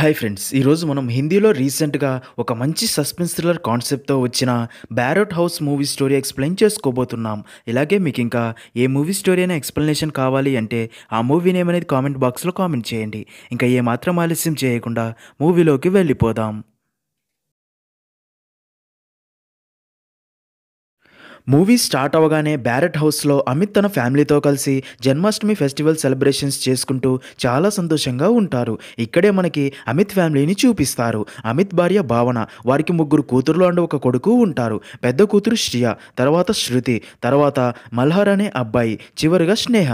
hi friends ఈరోజు మనం హిందీలో రీసెంట్గా ఒక మంచి సస్పెన్స్ థ్రిల్లర్ కాన్సెప్ట్తో వచ్చిన Barot house movie story explain చేసుకోబోతున్నాం ఇలాగే మీకు ఇంకా ఏ మూవీ స్టోరీ అయినా ఎక్స్ప్లెనేషన్ కావాలి అంటే ఆ మూవీ నేమనేది కామెంట్ బాక్స్లో కామెంట్ చేయండి ఇంకా ఏమాత్రం ఆలస్యం చేయకుండా మూవీలోకి వెళ్ళిపోదాం మూవీ స్టార్ట్ అవగానే బ్యారెట్ హౌస్లో అమిత్ తన ఫ్యామిలీతో కలిసి జన్మాష్టమి ఫెస్టివల్ సెలబ్రేషన్స్ చేసుకుంటూ చాలా సంతోషంగా ఉంటారు ఇక్కడే మనకి అమిత్ ఫ్యామిలీని చూపిస్తారు అమిత్ భార్య భావన వారికి ముగ్గురు కూతురులు అండ్ ఒక కొడుకు ఉంటారు పెద్ద కూతురు శ్రియ తర్వాత శృతి తర్వాత మల్హర్ అనే అబ్బాయి చివరిగా స్నేహ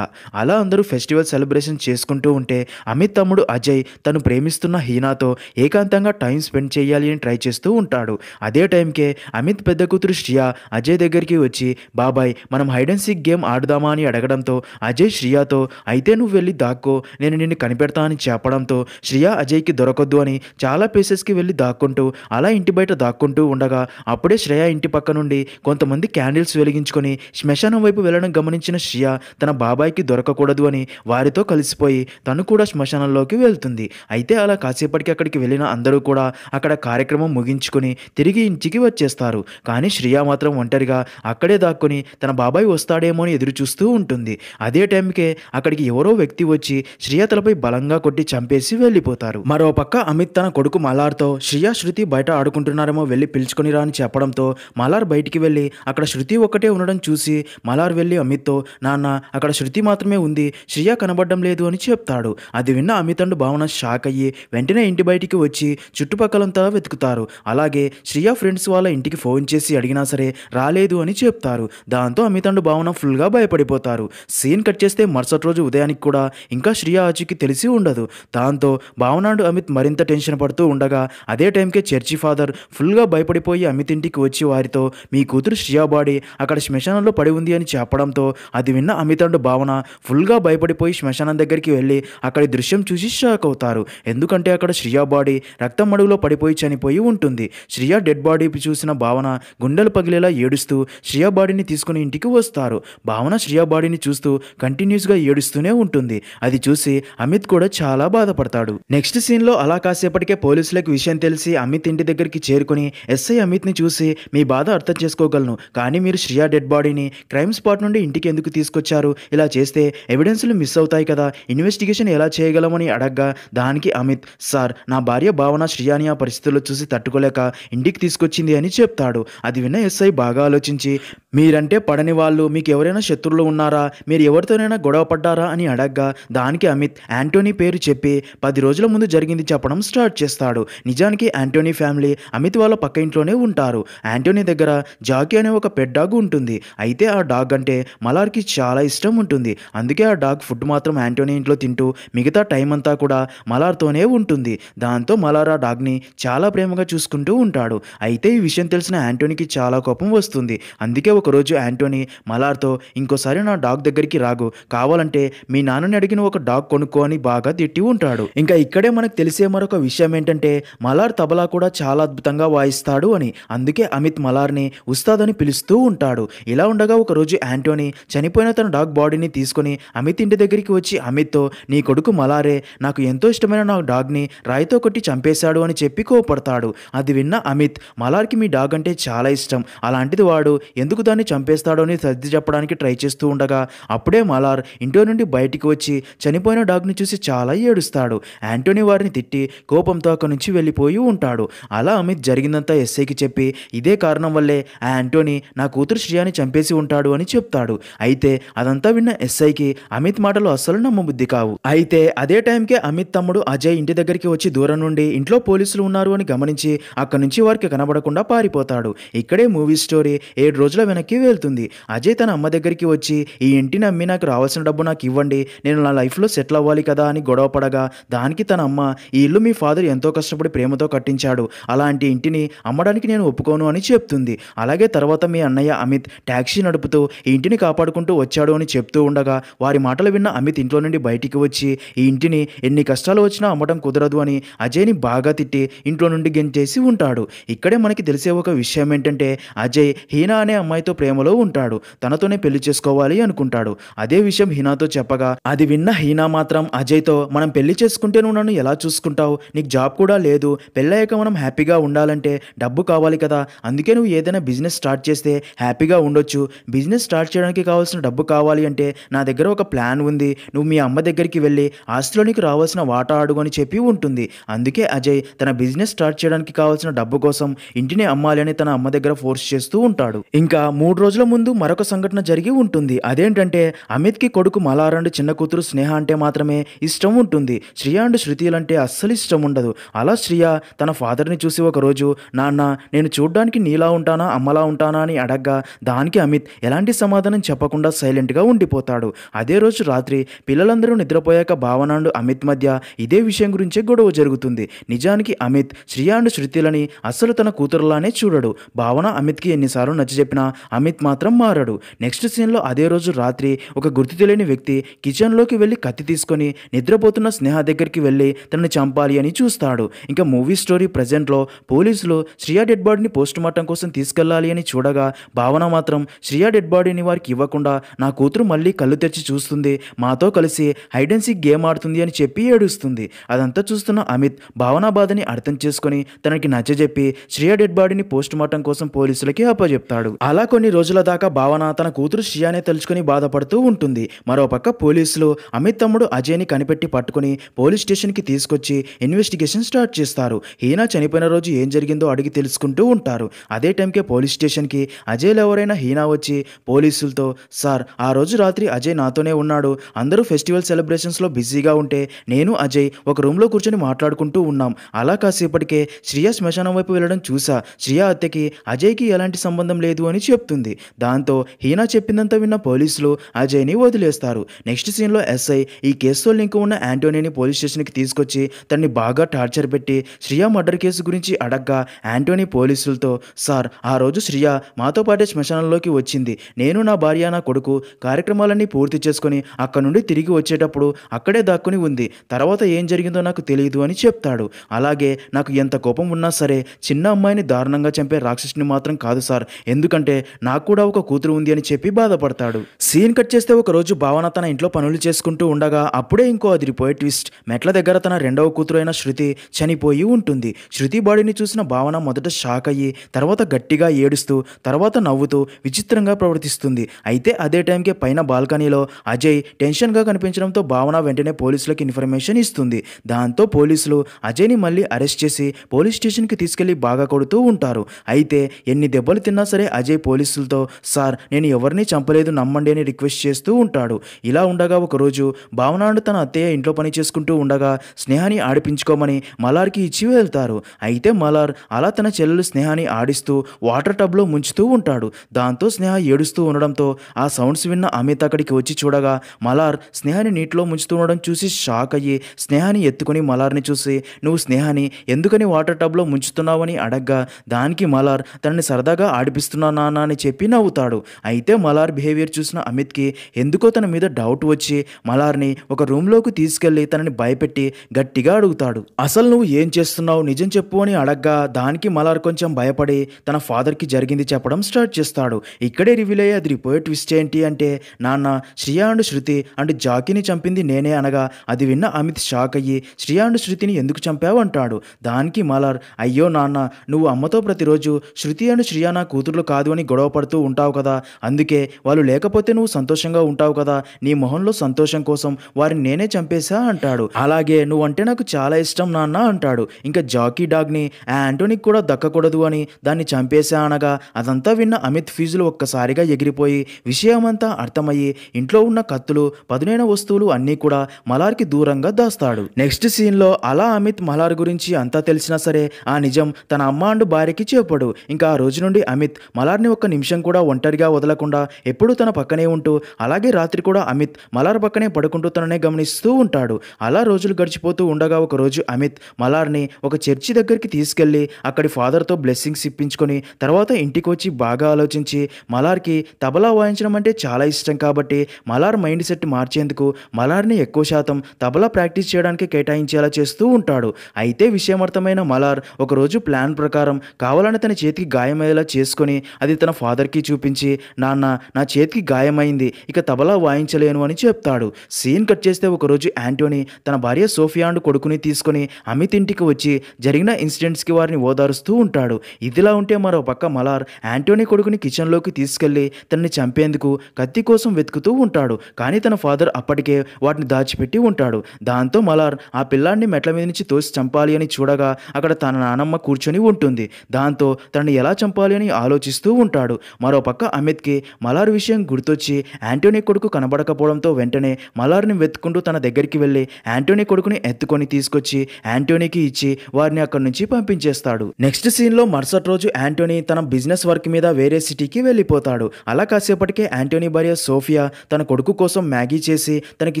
అలా అందరూ ఫెస్టివల్ సెలబ్రేషన్ చేసుకుంటూ ఉంటే అమిత్ తమ్ముడు అజయ్ తను ప్రేమిస్తున్న హీనాతో ఏకాంతంగా టైం స్పెండ్ చేయాలి అని ట్రై చేస్తూ ఉంటాడు అదే టైంకే అమిత్ పెద్ద కూతురు శ్రియ అజయ్ దగ్గరికి దగ్గరికి వచ్చి బాబాయ్ మనం హైడ్ అండ్ సిక్ గేమ్ ఆడదామా అని అడగడంతో అజయ్ శ్రియాతో అయితే నువ్వు వెళ్ళి దాక్కో నేను నిన్ను కనిపెడతా అని చెప్పడంతో శ్రియా అజయ్కి దొరకొద్దు అని చాలా ప్లేసెస్కి వెళ్ళి దాక్కుంటూ అలా ఇంటి బయట దాక్కుంటూ ఉండగా అప్పుడే శ్రేయా ఇంటి పక్క నుండి కొంతమంది క్యాండిల్స్ వెలిగించుకొని శ్మశానం వైపు వెళ్ళడం గమనించిన శ్రియా తన బాబాయ్కి దొరకకూడదు అని వారితో కలిసిపోయి తను కూడా శ్మశానంలోకి వెళ్తుంది అయితే అలా కాసేపటికి అక్కడికి వెళ్ళిన అందరూ కూడా అక్కడ కార్యక్రమం ముగించుకొని తిరిగి ఇంటికి వచ్చేస్తారు కానీ శ్రియా మాత్రం ఒంటరిగా అక్కడే దాక్కుని తన బాబాయ్ వస్తాడేమో అని ఎదురు చూస్తూ ఉంటుంది అదే టైంకే అక్కడికి ఎవరో వ్యక్తి వచ్చి శ్రియ తలపై బలంగా కొట్టి చంపేసి వెళ్ళిపోతారు మరోపక్క అమిత్ తన కొడుకు మలార్తో శ్రియ శృతి బయట ఆడుకుంటున్నారేమో వెళ్ళి పిలుచుకుని రా అని చెప్పడంతో మలార్ బయటికి వెళ్ళి అక్కడ శృతి ఒక్కటే ఉండడం చూసి మలార్ వెళ్ళి అమిత్తో నాన్న అక్కడ శృతి మాత్రమే ఉంది శ్రియ కనబడడం లేదు అని చెప్తాడు అది విన్న అమిత్ అండ్ భావన షాక్ అయ్యి వెంటనే ఇంటి బయటికి వచ్చి చుట్టుపక్కలంతా వెతుకుతారు అలాగే శ్రియ ఫ్రెండ్స్ వాళ్ళ ఇంటికి ఫోన్ చేసి అడిగినా సరే రాలేదు అని అని చెప్తారు దాంతో అమితండు భావన ఫుల్గా భయపడిపోతారు సీన్ కట్ చేస్తే మరుసటి రోజు ఉదయానికి కూడా ఇంకా శ్రియా ఆచికి తెలిసి ఉండదు దాంతో భావనాడు అమిత్ మరింత టెన్షన్ పడుతూ ఉండగా అదే టైంకే చర్చి ఫాదర్ ఫుల్గా భయపడిపోయి అమిత్ ఇంటికి వచ్చి వారితో మీ కూతురు శ్రియా బాడీ అక్కడ శ్మశానంలో పడి ఉంది అని చెప్పడంతో అది విన్న అమితండు భావన ఫుల్గా భయపడిపోయి శ్మశానం దగ్గరికి వెళ్ళి అక్కడి దృశ్యం చూసి షాక్ అవుతారు ఎందుకంటే అక్కడ శ్రియా బాడీ రక్తం మడుగులో పడిపోయి చనిపోయి ఉంటుంది శ్రియా డెడ్ బాడీ చూసిన భావన గుండెలు పగిలేలా ఏడుస్తూ శ్రియా బాడీని తీసుకుని ఇంటికి వస్తారు భావన శ్రియా బాడీని చూస్తూ కంటిన్యూస్గా ఏడుస్తూనే ఉంటుంది అది చూసి అమిత్ కూడా చాలా బాధపడతాడు నెక్స్ట్ సీన్లో అలా కాసేపటికే పోలీసులకు విషయం తెలిసి అమిత్ ఇంటి దగ్గరికి చేరుకుని ఎస్ఐ అమిత్ని చూసి మీ బాధ అర్థం చేసుకోగలను కానీ మీరు శ్రియా డెడ్ బాడీని క్రైమ్ స్పాట్ నుండి ఇంటికి ఎందుకు తీసుకొచ్చారు ఇలా చేస్తే ఎవిడెన్స్లు మిస్ అవుతాయి కదా ఇన్వెస్టిగేషన్ ఎలా చేయగలమని అడగ్గా దానికి అమిత్ సార్ నా భార్య భావన శ్రియాని ఆ పరిస్థితుల్లో చూసి తట్టుకోలేక ఇంటికి తీసుకొచ్చింది అని చెప్తాడు అది విన్న ఎస్ఐ బాగా ఆలోచించి మీరంటే పడని వాళ్ళు మీకు ఎవరైనా శత్రువులు ఉన్నారా మీరు ఎవరితోనైనా గొడవ పడ్డారా అని అడగ్గా దానికి అమిత్ యాంటోనీ పేరు చెప్పి పది రోజుల ముందు జరిగింది చెప్పడం స్టార్ట్ చేస్తాడు నిజానికి యాంటోనీ ఫ్యామిలీ అమిత్ వాళ్ళ పక్క ఇంట్లోనే ఉంటారు యాంటోనీ దగ్గర జాకీ అనే ఒక పెడ్ డాగ్ ఉంటుంది అయితే ఆ డాగ్ అంటే మలార్కి చాలా ఇష్టం ఉంటుంది అందుకే ఆ డాగ్ ఫుడ్ మాత్రం యాంటోనీ ఇంట్లో తింటూ మిగతా టైం అంతా కూడా మలార్తోనే ఉంటుంది దాంతో మలార్ ఆ డాగ్ని చాలా ప్రేమగా చూసుకుంటూ ఉంటాడు అయితే ఈ విషయం తెలిసిన యాంటోనీకి చాలా కోపం వస్తుంది అందుకే ఒకరోజు యాంటోనీ మలార్తో ఇంకోసారి నా డాగ్ దగ్గరికి రాగు కావాలంటే మీ నాన్నని అడిగిన ఒక డాగ్ కొనుక్కో అని బాగా తిట్టి ఉంటాడు ఇంకా ఇక్కడే మనకు తెలిసే మరొక విషయం ఏంటంటే మలార్ తబలా కూడా చాలా అద్భుతంగా వాయిస్తాడు అని అందుకే అమిత్ మలార్ని ఉస్తాద్ అని పిలుస్తూ ఉంటాడు ఇలా ఉండగా ఒకరోజు యాంటోనీ చనిపోయిన తన డాగ్ బాడీని తీసుకుని అమిత్ ఇంటి దగ్గరికి వచ్చి అమిత్తో నీ కొడుకు మలారే నాకు ఎంతో ఇష్టమైన నా డాగ్ని రాయితో కొట్టి చంపేశాడు అని చెప్పి కోపడతాడు అది విన్న అమిత్ మలార్కి మీ డాగ్ అంటే చాలా ఇష్టం అలాంటిది వాడు ఎందుకు దాన్ని చంపేస్తాడో అని సర్ది చెప్పడానికి ట్రై చేస్తూ ఉండగా అప్పుడే మలార్ ఇంటో నుండి బయటికి వచ్చి చనిపోయిన డాగ్ని చూసి చాలా ఏడుస్తాడు యాంటోనీ వారిని తిట్టి కోపంతో అక్కడి నుంచి వెళ్ళిపోయి ఉంటాడు అలా అమిత్ జరిగిందంతా ఎస్ఐకి చెప్పి ఇదే కారణం వల్లే ఆ యాంటోనీ నా కూతురు శ్రియాని చంపేసి ఉంటాడు అని చెప్తాడు అయితే అదంతా విన్న ఎస్ఐకి అమిత్ మాటలు అస్సలు నమ్మబుద్ధి కావు అయితే అదే టైంకే అమిత్ తమ్ముడు అజయ్ ఇంటి దగ్గరికి వచ్చి దూరం నుండి ఇంట్లో పోలీసులు ఉన్నారు అని గమనించి అక్కడి నుంచి వారికి కనబడకుండా పారిపోతాడు ఇక్కడే మూవీ స్టోరీ ఏడు రోజుల వెనక్కి వెళ్తుంది అజయ్ తన అమ్మ దగ్గరికి వచ్చి ఈ ఇంటిని అమ్మి నాకు రావాల్సిన డబ్బు నాకు ఇవ్వండి నేను నా లైఫ్లో సెటిల్ అవ్వాలి కదా అని గొడవ పడగా దానికి తన అమ్మ ఈ ఇల్లు మీ ఫాదర్ ఎంతో కష్టపడి ప్రేమతో కట్టించాడు అలాంటి ఇంటిని అమ్మడానికి నేను ఒప్పుకోను అని చెప్తుంది అలాగే తర్వాత మీ అన్నయ్య అమిత్ ట్యాక్సీ నడుపుతూ ఇంటిని కాపాడుకుంటూ వచ్చాడు అని చెప్తూ ఉండగా వారి మాటలు విన్న అమిత్ ఇంట్లో నుండి బయటికి వచ్చి ఈ ఇంటిని ఎన్ని కష్టాలు వచ్చినా అమ్మడం కుదరదు అని అజయ్ని బాగా తిట్టి ఇంట్లో నుండి గెంచేసి ఉంటాడు ఇక్కడే మనకి తెలిసే ఒక విషయం ఏంటంటే అజయ్ హీనా అనే అమ్మాయితో ప్రేమలో ఉంటాడు తనతోనే పెళ్లి చేసుకోవాలి అనుకుంటాడు అదే విషయం హీనాతో చెప్పగా అది విన్న హీనా మాత్రం అజయ్తో మనం పెళ్లి చేసుకుంటే నువ్వు నన్ను ఎలా చూసుకుంటావు నీకు జాబ్ కూడా లేదు పెళ్ళయ్యాక మనం హ్యాపీగా ఉండాలంటే డబ్బు కావాలి కదా అందుకే నువ్వు ఏదైనా బిజినెస్ స్టార్ట్ చేస్తే హ్యాపీగా ఉండొచ్చు బిజినెస్ స్టార్ట్ చేయడానికి కావాల్సిన డబ్బు కావాలి అంటే నా దగ్గర ఒక ప్లాన్ ఉంది నువ్వు మీ అమ్మ దగ్గరికి వెళ్ళి ఆస్తులోనికి రావాల్సిన వాటా అడుగు అని చెప్పి ఉంటుంది అందుకే అజయ్ తన బిజినెస్ స్టార్ట్ చేయడానికి కావాల్సిన డబ్బు కోసం ఇంటిని అమ్మాలి అని తన అమ్మ దగ్గర ఫోర్స్ చేస్తూ ఉంటాడు ఇంకా మూడు రోజుల ముందు మరొక సంఘటన జరిగి ఉంటుంది అదేంటంటే అమిత్కి కొడుకు మలారాండ్ చిన్న కూతురు స్నేహ అంటే మాత్రమే ఇష్టం ఉంటుంది శ్రీయాండ్ అండ్ శృతిలంటే అస్సలు ఇష్టం ఉండదు అలా శ్రియ తన ఫాదర్ని చూసి ఒకరోజు నాన్న నేను చూడ్డానికి నీలా ఉంటానా అమ్మలా ఉంటానా అని అడగ్గా దానికి అమిత్ ఎలాంటి సమాధానం చెప్పకుండా సైలెంట్గా ఉండిపోతాడు అదే రోజు రాత్రి పిల్లలందరూ నిద్రపోయాక భావనాండు అమిత్ మధ్య ఇదే విషయం గురించే గొడవ జరుగుతుంది నిజానికి అమిత్ శ్రియ అండ్ శృతిలని అస్సలు తన కూతురులానే చూడడు భావన అమిత్కి ఎన్నిసార్లు నచ్చ చెప్పినా అమిత్ మాత్రం మారాడు నెక్స్ట్ సీన్లో అదే రోజు రాత్రి ఒక గుర్తు తెలియని వ్యక్తి కిచెన్లోకి వెళ్ళి కత్తి తీసుకొని నిద్రపోతున్న స్నేహ దగ్గరికి వెళ్ళి తనని చంపాలి అని చూస్తాడు ఇంకా మూవీ స్టోరీ ప్రజెంట్లో పోలీసులు శ్రియా డెడ్ బాడీని పోస్ట్ మార్టం కోసం తీసుకెళ్లాలి అని చూడగా భావన మాత్రం శ్రియా డెడ్ బాడీని వారికి ఇవ్వకుండా నా కూతురు మళ్ళీ కళ్ళు తెరిచి చూస్తుంది మాతో కలిసి హైడెన్సీ గేమ్ ఆడుతుంది అని చెప్పి ఏడుస్తుంది అదంతా చూస్తున్న అమిత్ భావన బాధని అర్థం చేసుకుని తనకి నచ్చజెప్పి శ్రియా డెడ్ బాడీని పోస్ట్ మార్టం కోసం పోలీసులకి అప్పజెప్తాడు అలా కొన్ని రోజుల దాకా భావన తన కూతురు షియానే తలుచుకుని బాధపడుతూ ఉంటుంది మరోపక్క పోలీసులు అమిత్ తమ్ముడు అజయ్ని కనిపెట్టి పట్టుకుని పోలీస్ స్టేషన్కి తీసుకొచ్చి ఇన్వెస్టిగేషన్ స్టార్ట్ చేస్తారు హీనా చనిపోయిన రోజు ఏం జరిగిందో అడిగి తెలుసుకుంటూ ఉంటారు అదే టైంకే పోలీస్ స్టేషన్కి అజయ్లు ఎవరైనా హీనా వచ్చి పోలీసులతో సార్ ఆ రోజు రాత్రి అజయ్ నాతోనే ఉన్నాడు అందరూ ఫెస్టివల్ సెలబ్రేషన్స్లో బిజీగా ఉంటే నేను అజయ్ ఒక రూమ్లో కూర్చొని మాట్లాడుకుంటూ ఉన్నాం అలా కాసేపటికే శ్రియా శ్మశానం వైపు వెళ్ళడం చూసా శ్రియా అత్తకి అజయ్కి ఎలాంటి సంబంధం లేదు అని చెప్తుంది దాంతో హీనా చెప్పిందంతా విన్న పోలీసులు అజయ్ని వదిలేస్తారు నెక్స్ట్ సీన్లో ఎస్ఐ ఈ కేసుతో లింక్ ఉన్న యాంటోనీని పోలీస్ స్టేషన్కి తీసుకొచ్చి తన్ని బాగా టార్చర్ పెట్టి శ్రియా మర్డర్ కేసు గురించి అడగ్గా యాంటోనీ పోలీసులతో సార్ ఆ రోజు శ్రియా మాతో పాటే శ్మశానంలోకి వచ్చింది నేను నా భార్య నా కొడుకు కార్యక్రమాలన్నీ పూర్తి చేసుకుని అక్కడ నుండి తిరిగి వచ్చేటప్పుడు అక్కడే దాక్కుని ఉంది తర్వాత ఏం జరిగిందో నాకు తెలియదు అని చెప్తాడు అలాగే నాకు ఎంత కోపం ఉన్నా సరే చిన్న అమ్మాయిని దారుణంగా చంపే రాక్షసుని మాత్రం కాదు సార్ ఎందుకంటే ఎందుకంటే నాకు కూడా ఒక కూతురు ఉంది అని చెప్పి బాధపడతాడు సీన్ కట్ చేస్తే ఒకరోజు భావన తన ఇంట్లో పనులు చేసుకుంటూ ఉండగా అప్పుడే ఇంకో అదిరిపోయే ట్విస్ట్ మెట్ల దగ్గర తన రెండవ కూతురు అయిన శృతి చనిపోయి ఉంటుంది శృతి బాడీని చూసిన భావన మొదట షాక్ అయ్యి తర్వాత గట్టిగా ఏడుస్తూ తర్వాత నవ్వుతూ విచిత్రంగా ప్రవర్తిస్తుంది అయితే అదే టైంకి పైన బాల్కనీలో అజయ్ టెన్షన్గా కనిపించడంతో భావన వెంటనే పోలీసులకు ఇన్ఫర్మేషన్ ఇస్తుంది దాంతో పోలీసులు అజయ్ని మళ్ళీ అరెస్ట్ చేసి పోలీస్ స్టేషన్కి తీసుకెళ్లి బాగా కొడుతూ ఉంటారు అయితే ఎన్ని దెబ్బలు తిన్నా సరే అజయ్ పోలీసులతో సార్ నేను ఎవరిని చంపలేదు నమ్మండి అని రిక్వెస్ట్ చేస్తూ ఉంటాడు ఇలా ఉండగా ఒకరోజు భావనాడు తన అత్తయ్య ఇంట్లో పని చేసుకుంటూ ఉండగా స్నేహాన్ని ఆడిపించుకోమని మలార్కి ఇచ్చి వెళ్తారు అయితే మలార్ అలా తన చెల్లెలు స్నేహాన్ని ఆడిస్తూ వాటర్ టబ్లో ముంచుతూ ఉంటాడు దాంతో స్నేహ ఏడుస్తూ ఉండడంతో ఆ సౌండ్స్ విన్న అమిత్ అక్కడికి వచ్చి చూడగా మలార్ స్నేహాన్ని నీటిలో ముంచుతూ ఉండడం చూసి షాక్ అయ్యి స్నేహాన్ని ఎత్తుకుని మలార్ని చూసి నువ్వు స్నేహాన్ని ఎందుకని వాటర్ టబ్లో ముంచుతున్నావని అడగ్గా దానికి మలార్ తనని సరదాగా ఆడిపిస్తున్నాను నాన్న అని చెప్పి నవ్వుతాడు అయితే మలార్ బిహేవియర్ చూసిన అమిత్కి ఎందుకో తన మీద డౌట్ వచ్చి మలార్ని ఒక రూమ్లోకి తీసుకెళ్లి తనని భయపెట్టి గట్టిగా అడుగుతాడు అసలు నువ్వు ఏం చేస్తున్నావు నిజం చెప్పు అని అడగ్గా దానికి మలార్ కొంచెం భయపడి తన ఫాదర్కి జరిగింది చెప్పడం స్టార్ట్ చేస్తాడు ఇక్కడే రివీల్ అయ్యే అది రిపోయే ట్విస్ట్ ఏంటి అంటే నాన్న శ్రియా అండ్ శృతి అండ్ జాకీని చంపింది నేనే అనగా అది విన్న అమిత్ షాక్ అయ్యి శ్రియా అండ్ శృతిని ఎందుకు చంపావు అంటాడు దానికి మలార్ అయ్యో నాన్న నువ్వు అమ్మతో ప్రతిరోజు శృతి అండ్ శ్రియా నా కూతుర్లు కాదు అని గొడవ పడుతూ ఉంటావు కదా అందుకే వాళ్ళు లేకపోతే నువ్వు సంతోషంగా ఉంటావు కదా నీ మొహంలో సంతోషం కోసం వారిని నేనే చంపేశా అంటాడు అలాగే నువ్వంటే నాకు చాలా ఇష్టం నాన్న అంటాడు ఇంకా జాకీ డాగ్ని ఆంటోనిక్ కూడా దక్కకూడదు అని దాన్ని చంపేశా అనగా అదంతా విన్న అమిత్ ఫీజులు ఒక్కసారిగా ఎగిరిపోయి విషయమంతా అర్థమయ్యి ఇంట్లో ఉన్న కత్తులు పదునైన వస్తువులు అన్నీ కూడా మలార్కి దూరంగా దాస్తాడు నెక్స్ట్ సీన్లో అలా అమిత్ మలార్ గురించి అంతా తెలిసినా సరే ఆ నిజం తన అమ్మ అండ్ భార్యకి చేపడు ఇంకా ఆ రోజు నుండి అమిత్ మలార్ని ఒక్క నిమిషం కూడా ఒంటరిగా వదలకుండా ఎప్పుడూ తన పక్కనే ఉంటూ అలాగే రాత్రి కూడా అమిత్ మలార్ పక్కనే పడుకుంటూ తననే గమనిస్తూ ఉంటాడు అలా రోజులు గడిచిపోతూ ఉండగా ఒకరోజు అమిత్ మలార్ని ఒక చర్చి దగ్గరికి తీసుకెళ్లి అక్కడి ఫాదర్తో బ్లెస్సింగ్స్ ఇప్పించుకొని తర్వాత ఇంటికి వచ్చి బాగా ఆలోచించి మలార్కి తబలా వాయించడం అంటే చాలా ఇష్టం కాబట్టి మలార్ మైండ్ సెట్ మార్చేందుకు మలార్ని ఎక్కువ శాతం తబలా ప్రాక్టీస్ చేయడానికి కేటాయించేలా చేస్తూ ఉంటాడు అయితే విషయమర్థమైన మలార్ ఒకరోజు ప్లాన్ ప్రకారం కావాలని తన చేతికి గాయమయ్యేలా చేసుకొని అది తన ఫాదర్కి చూపించి నాన్న నా చేతికి గాయమైంది ఇక తబలా వాయించలేను అని చెప్తాడు సీన్ కట్ చేస్తే ఒకరోజు యాంటోనీ తన భార్య సోఫియాండ్ కొడుకుని తీసుకుని అమిత్ ఇంటికి వచ్చి జరిగిన ఇన్సిడెంట్స్కి వారిని ఓదారుస్తూ ఉంటాడు ఇదిలా ఉంటే మరో పక్క మలార్ యాంటోనీ కొడుకుని కిచెన్లోకి తీసుకెళ్లి తనని చంపేందుకు కత్తి కోసం వెతుకుతూ ఉంటాడు కానీ తన ఫాదర్ అప్పటికే వాటిని దాచిపెట్టి ఉంటాడు దాంతో మలార్ ఆ పిల్లాన్ని మెట్ల మీద నుంచి తోసి చంపాలి అని చూడగా అక్కడ తన నానమ్మ కూర్చొని ఉంటుంది దాంతో తనని ఎలా చంపాలి అని ఆలోచిస్తూ ప్రయత్నిస్తూ ఉంటాడు మరోపక్క అమిత్కి మలార్ విషయం గుర్తొచ్చి యాంటోనీ కొడుకు కనబడకపోవడంతో వెంటనే మలార్ని వెతుకుంటూ తన దగ్గరికి వెళ్ళి యాంటోనీ కొడుకుని ఎత్తుకొని తీసుకొచ్చి యాంటోనీకి ఇచ్చి వారిని అక్కడి నుంచి పంపించేస్తాడు నెక్స్ట్ సీన్లో మరుసటి రోజు యాంటోనీ తన బిజినెస్ వర్క్ మీద వేరే సిటీకి వెళ్ళిపోతాడు అలా కాసేపటికే యాంటోనీ భార్య సోఫియా తన కొడుకు కోసం మ్యాగీ చేసి తనకి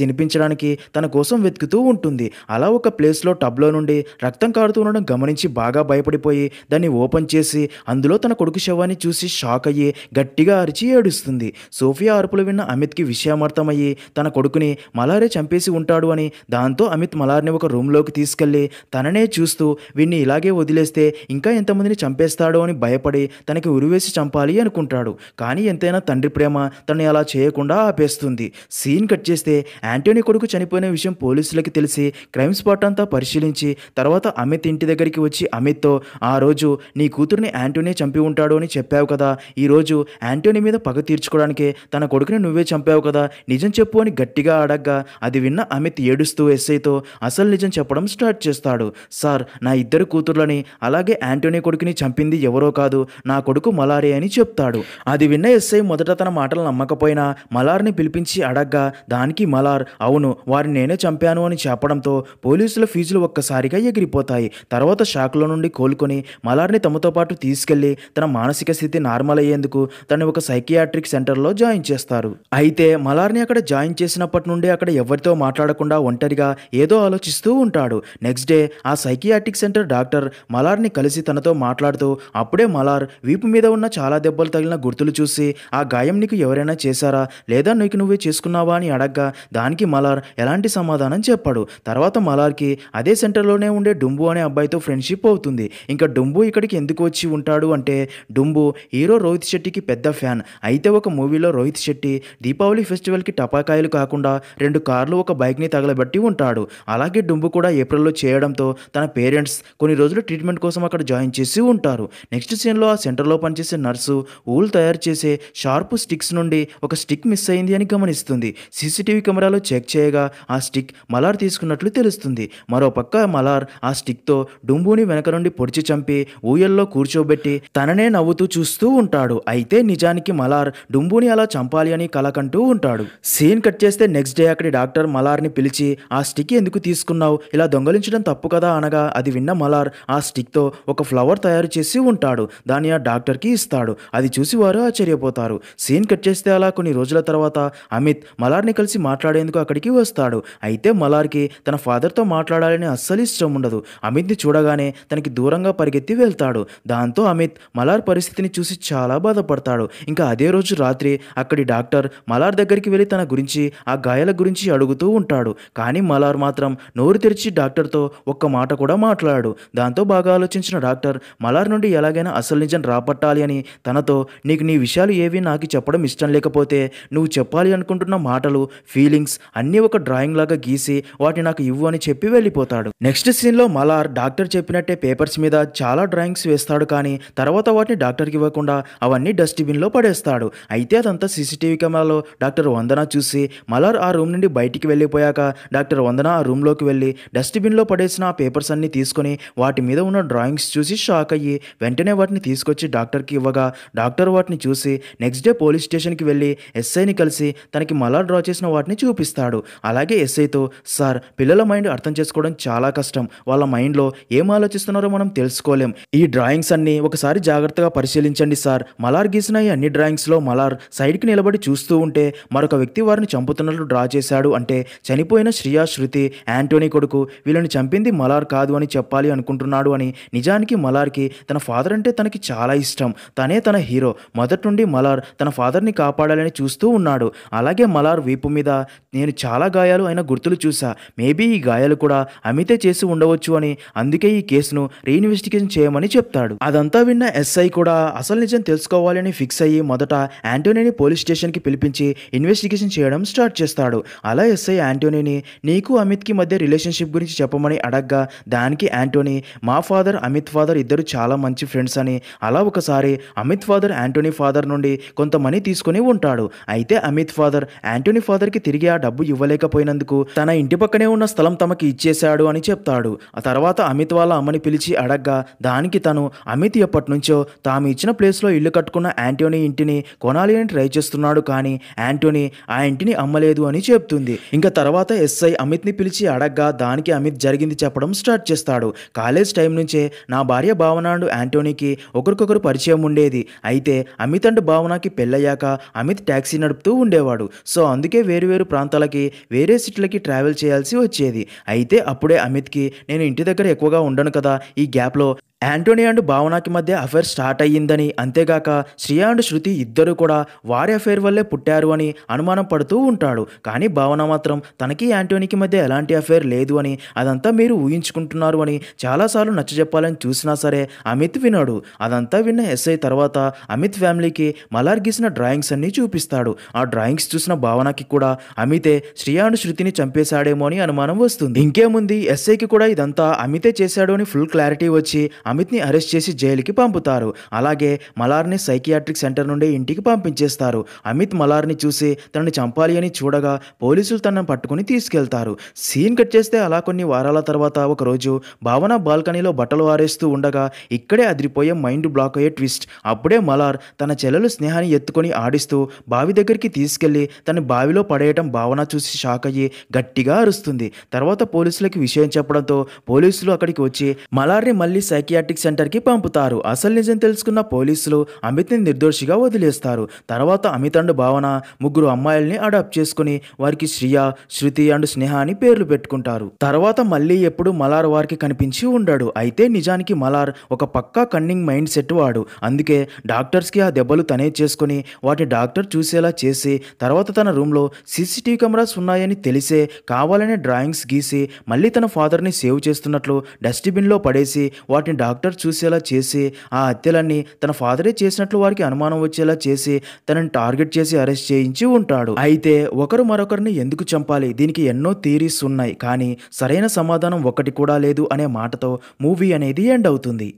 చినిపించడానికి తన కోసం వెతుకుతూ ఉంటుంది అలా ఒక ప్లేస్లో టబ్లో నుండి రక్తం కారుతూ ఉండడం గమనించి బాగా భయపడిపోయి దాన్ని ఓపెన్ చేసి అందులో తన కొడుకు శవాన్ని చూసి షాక్ అయ్యి గట్టిగా అరిచి ఏడుస్తుంది సోఫియా అరుపులు విన్న అమిత్కి విషయం అర్థమయ్యి తన కొడుకుని మలారే చంపేసి ఉంటాడు అని దాంతో అమిత్ మలార్ని ఒక రూమ్లోకి తీసుకెళ్లి తననే చూస్తూ వీణ్ణి ఇలాగే వదిలేస్తే ఇంకా ఎంతమందిని చంపేస్తాడో అని భయపడి తనకి ఉరివేసి చంపాలి అనుకుంటాడు కానీ ఎంతైనా తండ్రి ప్రేమ తనని అలా చేయకుండా ఆపేస్తుంది సీన్ కట్ చేస్తే యాంటోనీ కొడుకు చనిపోయిన విషయం పోలీసులకి తెలిసి క్రైమ్ స్పాట్ అంతా పరిశీలించి తర్వాత అమిత్ ఇంటి దగ్గరికి వచ్చి అమిత్తో ఆ రోజు నీ కూతుర్ని యాంటోనీ చంపి ఉంటాడు అని చెప్పారు చంపావు కదా ఈరోజు యాంటోనీ మీద పగ తీర్చుకోవడానికే తన కొడుకుని నువ్వే చంపావు కదా నిజం చెప్పు అని గట్టిగా అడగ్గా అది విన్న అమిత్ ఏడుస్తూ ఎస్ఐతో అసలు నిజం చెప్పడం స్టార్ట్ చేస్తాడు సార్ నా ఇద్దరు కూతుర్లని అలాగే యాంటోనీ కొడుకుని చంపింది ఎవరో కాదు నా కొడుకు మలారే అని చెప్తాడు అది విన్న ఎస్ఐ మొదట తన మాటలు నమ్మకపోయినా మలార్ని పిలిపించి అడగ్గా దానికి మలార్ అవును వారిని నేనే చంపాను అని చెప్పడంతో పోలీసుల ఫీజులు ఒక్కసారిగా ఎగిరిపోతాయి తర్వాత షాక్లో నుండి కోలుకొని మలార్ని తమతో పాటు తీసుకెళ్లి తన మానసిక పరిస్థితి నార్మల్ అయ్యేందుకు తను ఒక సైకియాట్రిక్ సెంటర్లో జాయిన్ చేస్తారు అయితే మలార్ని అక్కడ జాయిన్ చేసినప్పటి నుండి అక్కడ ఎవరితో మాట్లాడకుండా ఒంటరిగా ఏదో ఆలోచిస్తూ ఉంటాడు నెక్స్ట్ డే ఆ సైకియాట్రిక్ సెంటర్ డాక్టర్ మలార్ని కలిసి తనతో మాట్లాడుతూ అప్పుడే మలార్ వీపు మీద ఉన్న చాలా దెబ్బలు తగిలిన గుర్తులు చూసి ఆ గాయం నీకు ఎవరైనా చేశారా లేదా నీకు నువ్వే చేసుకున్నావా అని అడగ్గా దానికి మలార్ ఎలాంటి సమాధానం చెప్పాడు తర్వాత మలార్కి అదే సెంటర్లోనే ఉండే డుంబు అనే అబ్బాయితో ఫ్రెండ్షిప్ అవుతుంది ఇంకా డుంబు ఇక్కడికి ఎందుకు వచ్చి ఉంటాడు అంటే డుంబు హీరో రోహిత్ శెట్టికి పెద్ద ఫ్యాన్ అయితే ఒక మూవీలో రోహిత్ శెట్టి దీపావళి ఫెస్టివల్కి టపాకాయలు కాకుండా రెండు కార్లు ఒక బైక్ని తగలబెట్టి ఉంటాడు అలాగే డుంబు కూడా ఏప్రిల్లో చేయడంతో తన పేరెంట్స్ కొన్ని రోజులు ట్రీట్మెంట్ కోసం అక్కడ జాయిన్ చేసి ఉంటారు నెక్స్ట్ సీన్లో ఆ సెంటర్లో పనిచేసే నర్సు ఊలు తయారు చేసే షార్ప్ స్టిక్స్ నుండి ఒక స్టిక్ మిస్ అయింది అని గమనిస్తుంది సీసీటీవీ కెమెరాలో చెక్ చేయగా ఆ స్టిక్ మలార్ తీసుకున్నట్లు తెలుస్తుంది మరో పక్క మలార్ ఆ స్టిక్తో డుంబుని వెనక నుండి పొడిచి చంపి ఊయల్లో కూర్చోబెట్టి తననే నవ్వుతూ చూస్తూ ఉంటాడు అయితే నిజానికి మలార్ డుంబుని అలా చంపాలి అని కలకంటూ ఉంటాడు సీన్ కట్ చేస్తే నెక్స్ట్ డే అక్కడి డాక్టర్ మలార్ని పిలిచి ఆ స్టిక్ ఎందుకు తీసుకున్నావు ఇలా దొంగలించడం తప్పు కదా అనగా అది విన్న మలార్ ఆ స్టిక్తో ఒక ఫ్లవర్ తయారు చేసి ఉంటాడు దాన్ని ఆ డాక్టర్కి ఇస్తాడు అది చూసి వారు ఆశ్చర్యపోతారు సీన్ కట్ చేస్తే అలా కొన్ని రోజుల తర్వాత అమిత్ మలార్ని కలిసి మాట్లాడేందుకు అక్కడికి వస్తాడు అయితే మలార్కి తన ఫాదర్తో మాట్లాడాలని అస్సలు ఇష్టం ఉండదు అమిత్ని చూడగానే తనకి దూరంగా పరిగెత్తి వెళ్తాడు దాంతో అమిత్ మలార్ పరిస్థితిని పరిస్థితిని చూసి చాలా బాధపడతాడు ఇంకా అదే రోజు రాత్రి అక్కడి డాక్టర్ మలార్ దగ్గరికి వెళ్ళి తన గురించి ఆ గాయాల గురించి అడుగుతూ ఉంటాడు కానీ మలార్ మాత్రం నోరు తెరిచి డాక్టర్తో ఒక్క మాట కూడా మాట్లాడాడు దాంతో బాగా ఆలోచించిన డాక్టర్ మలార్ నుండి ఎలాగైనా అసలు నిజం రాపట్టాలి అని తనతో నీకు నీ విషయాలు ఏవి నాకు చెప్పడం ఇష్టం లేకపోతే నువ్వు చెప్పాలి అనుకుంటున్న మాటలు ఫీలింగ్స్ అన్నీ ఒక డ్రాయింగ్ లాగా గీసి వాటిని నాకు ఇవ్వు అని చెప్పి వెళ్ళిపోతాడు నెక్స్ట్ సీన్లో మలార్ డాక్టర్ చెప్పినట్టే పేపర్స్ మీద చాలా డ్రాయింగ్స్ వేస్తాడు కానీ తర్వాత వాటిని డాక్టర్ డాక్టర్కి ఇవ్వకుండా అవన్నీ డస్ట్బిన్లో పడేస్తాడు అయితే అదంతా సీసీటీవీ కెమెరాలో డాక్టర్ వందన చూసి మలర్ ఆ రూమ్ నుండి బయటికి వెళ్ళిపోయాక డాక్టర్ వందన ఆ రూమ్లోకి వెళ్ళి డస్ట్బిన్లో పడేసిన ఆ పేపర్స్ అన్నీ తీసుకొని వాటి మీద ఉన్న డ్రాయింగ్స్ చూసి షాక్ అయ్యి వెంటనే వాటిని తీసుకొచ్చి డాక్టర్కి ఇవ్వగా డాక్టర్ వాటిని చూసి నెక్స్ట్ డే పోలీస్ స్టేషన్కి వెళ్ళి ఎస్ఐని కలిసి తనకి మలార్ డ్రా చేసిన వాటిని చూపిస్తాడు అలాగే ఎస్ఐతో సార్ పిల్లల మైండ్ అర్థం చేసుకోవడం చాలా కష్టం వాళ్ళ మైండ్లో ఏం ఆలోచిస్తున్నారో మనం తెలుసుకోలేం ఈ డ్రాయింగ్స్ అన్నీ ఒకసారి జాగ్రత్తగా పరిశీలి పరిశీలించండి సార్ మలార్ గీసిన ఈ అన్ని డ్రాయింగ్స్లో మలార్ సైడ్కి నిలబడి చూస్తూ ఉంటే మరొక వ్యక్తి వారిని చంపుతున్నట్లు డ్రా చేశాడు అంటే చనిపోయిన శ్రియా శృతి యాంటోనీ కొడుకు వీళ్ళని చంపింది మలార్ కాదు అని చెప్పాలి అనుకుంటున్నాడు అని నిజానికి మలార్కి తన ఫాదర్ అంటే తనకి చాలా ఇష్టం తనే తన హీరో మొదటి నుండి మలార్ తన ఫాదర్ని కాపాడాలని చూస్తూ ఉన్నాడు అలాగే మలార్ వీపు మీద నేను చాలా గాయాలు అయిన గుర్తులు చూసా మేబీ ఈ గాయాలు కూడా అమితే చేసి ఉండవచ్చు అని అందుకే ఈ కేసును రీఇన్వెస్టిగేషన్ చేయమని చెప్తాడు అదంతా విన్న ఎస్ఐ కూడా అసలు నిజం తెలుసుకోవాలని ఫిక్స్ అయ్యి మొదట యాంటోనీని పోలీస్ స్టేషన్కి పిలిపించి ఇన్వెస్టిగేషన్ చేయడం స్టార్ట్ చేస్తాడు అలా ఎస్ఐ యాంటోనీని నీకు అమిత్కి మధ్య రిలేషన్షిప్ గురించి చెప్పమని అడగ్గా దానికి యాంటోనీ మా ఫాదర్ అమిత్ ఫాదర్ ఇద్దరు చాలా మంచి ఫ్రెండ్స్ అని అలా ఒకసారి అమిత్ ఫాదర్ యాంటోనీ ఫాదర్ నుండి కొంత మనీ తీసుకుని ఉంటాడు అయితే అమిత్ ఫాదర్ యాంటోనీ ఫాదర్కి తిరిగి ఆ డబ్బు ఇవ్వలేకపోయినందుకు తన ఇంటి పక్కనే ఉన్న స్థలం తమకి ఇచ్చేశాడు అని చెప్తాడు ఆ తర్వాత అమిత్ వాళ్ళ అమ్మని పిలిచి అడగ్గా దానికి తను అమిత్ ఎప్పటి నుంచో తాము ఇచ్చిన ఇచ్చిన ప్లేస్లో ఇల్లు కట్టుకున్న యాంటోనీ ఇంటిని కొనాలి అని ట్రై చేస్తున్నాడు కానీ యాంటోనీ ఆ ఇంటిని అమ్మలేదు అని చెప్తుంది ఇంకా తర్వాత ఎస్ఐ అమిత్ని పిలిచి అడగ్గా దానికి అమిత్ జరిగింది చెప్పడం స్టార్ట్ చేస్తాడు కాలేజ్ టైం నుంచే నా భార్య భావనాడు యాంటోనీకి ఒకరికొకరు పరిచయం ఉండేది అయితే అమిత్ అండ్ భావనకి పెళ్ళయ్యాక అమిత్ ట్యాక్సీ నడుపుతూ ఉండేవాడు సో అందుకే వేరువేరు ప్రాంతాలకి వేరే సిటీలకి ట్రావెల్ చేయాల్సి వచ్చేది అయితే అప్పుడే అమిత్కి నేను ఇంటి దగ్గర ఎక్కువగా ఉండను కదా ఈ గ్యాప్లో యాంటోనీ అండ్ భావనకి మధ్య అఫైర్ స్టార్ట్ అయ్యిందని అంతేగాక శ్రియా అండ్ శృతి ఇద్దరు కూడా వారి అఫైర్ వల్లే పుట్టారు అని అనుమానం పడుతూ ఉంటాడు కానీ భావన మాత్రం తనకి యాంటోనీకి మధ్య ఎలాంటి అఫైర్ లేదు అని అదంతా మీరు ఊహించుకుంటున్నారు అని చాలాసార్లు నచ్చజెప్పాలని చూసినా సరే అమిత్ వినాడు అదంతా విన్న ఎస్ఐ తర్వాత అమిత్ ఫ్యామిలీకి మలార్ గీసిన డ్రాయింగ్స్ అన్నీ చూపిస్తాడు ఆ డ్రాయింగ్స్ చూసిన భావనకి కూడా అమితే శ్రియా అండ్ శృతిని చంపేశాడేమో అని అనుమానం వస్తుంది ఇంకేముంది ఎస్ఐకి కూడా ఇదంతా అమితే చేశాడు అని ఫుల్ క్లారిటీ వచ్చి అమిత్ని అరెస్ట్ చేసి జైలుకి పంపుతారు అలాగే మలార్ని సైకియాట్రిక్ సెంటర్ నుండి ఇంటికి పంపించేస్తారు అమిత్ మలార్ని చూసి తనని చంపాలి అని చూడగా పోలీసులు తనను పట్టుకుని తీసుకెళ్తారు సీన్ కట్ చేస్తే అలా కొన్ని వారాల తర్వాత ఒకరోజు భావన బాల్కనీలో బట్టలు ఆరేస్తూ ఉండగా ఇక్కడే అదిరిపోయే మైండ్ బ్లాక్ అయ్యే ట్విస్ట్ అప్పుడే మలార్ తన చెల్లెలు స్నేహాన్ని ఎత్తుకొని ఆడిస్తూ బావి దగ్గరికి తీసుకెళ్లి తన బావిలో పడేయటం భావన చూసి షాక్ అయ్యి గట్టిగా అరుస్తుంది తర్వాత పోలీసులకి విషయం చెప్పడంతో పోలీసులు అక్కడికి వచ్చి మలార్ని మళ్ళీ సైకి సైకియాట్రిక్ సెంటర్కి పంపుతారు అసలు నిజం తెలుసుకున్న పోలీసులు అమిత్ని నిర్దోషిగా వదిలేస్తారు తర్వాత అమిత్ అండ్ భావన ముగ్గురు అమ్మాయిల్ని అడాప్ట్ చేసుకుని వారికి శ్రియ శృతి అండ్ స్నేహ అని పేర్లు పెట్టుకుంటారు తర్వాత మళ్ళీ ఎప్పుడు మలార్ వారికి కనిపించి ఉండడు అయితే నిజానికి మలార్ ఒక పక్కా కన్నింగ్ మైండ్ సెట్ వాడు అందుకే డాక్టర్స్కి ఆ దెబ్బలు తనే చేసుకుని వాటి డాక్టర్ చూసేలా చేసి తర్వాత తన రూమ్లో సీసీటీవీ కెమెరాస్ ఉన్నాయని తెలిసే కావాలనే డ్రాయింగ్స్ గీసి మళ్ళీ తన ఫాదర్ని సేవ్ చేస్తున్నట్లు డస్ట్బిన్లో పడేసి వాటిని డాక్టర్ చూసేలా చేసి ఆ హత్యలన్నీ తన ఫాదరే చేసినట్లు వారికి అనుమానం వచ్చేలా చేసి తనని టార్గెట్ చేసి అరెస్ట్ చేయించి ఉంటాడు అయితే ఒకరు మరొకరిని ఎందుకు చంపాలి దీనికి ఎన్నో థీరీస్ ఉన్నాయి కానీ సరైన సమాధానం ఒకటి కూడా లేదు అనే మాటతో మూవీ అనేది ఎండ్ అవుతుంది